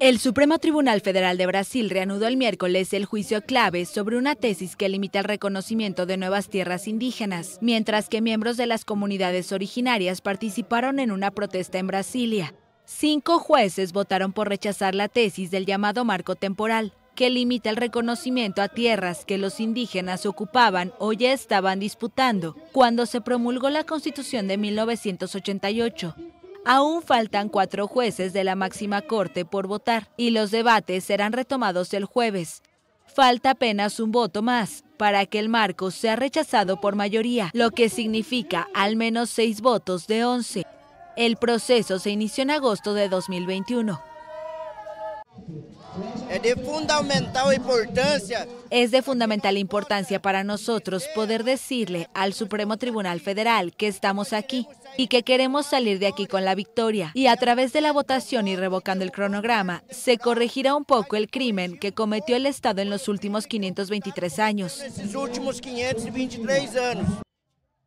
El Supremo Tribunal Federal de Brasil reanudó el miércoles el juicio clave sobre una tesis que limita el reconocimiento de nuevas tierras indígenas, mientras que miembros de las comunidades originarias participaron en una protesta en Brasilia. Cinco jueces votaron por rechazar la tesis del llamado marco temporal, que limita el reconocimiento a tierras que los indígenas ocupaban o ya estaban disputando cuando se promulgó la Constitución de 1988 Aún faltan cuatro jueces de la máxima corte por votar y los debates serán retomados el jueves. Falta apenas un voto más para que el marco sea rechazado por mayoría, lo que significa al menos seis votos de once. El proceso se inició en agosto de 2021. Es de fundamental importancia para nosotros poder decirle al Supremo Tribunal Federal que estamos aquí y que queremos salir de aquí con la victoria. Y a través de la votación y revocando el cronograma, se corregirá un poco el crimen que cometió el Estado en los últimos 523 años.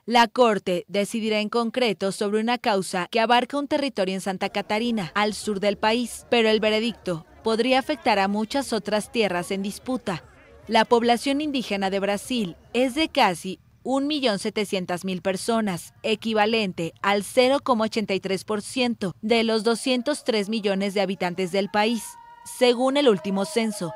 La Corte decidirá en concreto sobre una causa que abarca un territorio en Santa Catarina, al sur del país, pero el veredicto podría afectar a muchas otras tierras en disputa. La población indígena de Brasil es de casi 1.700.000 personas, equivalente al 0,83% de los 203 millones de habitantes del país, según el último censo,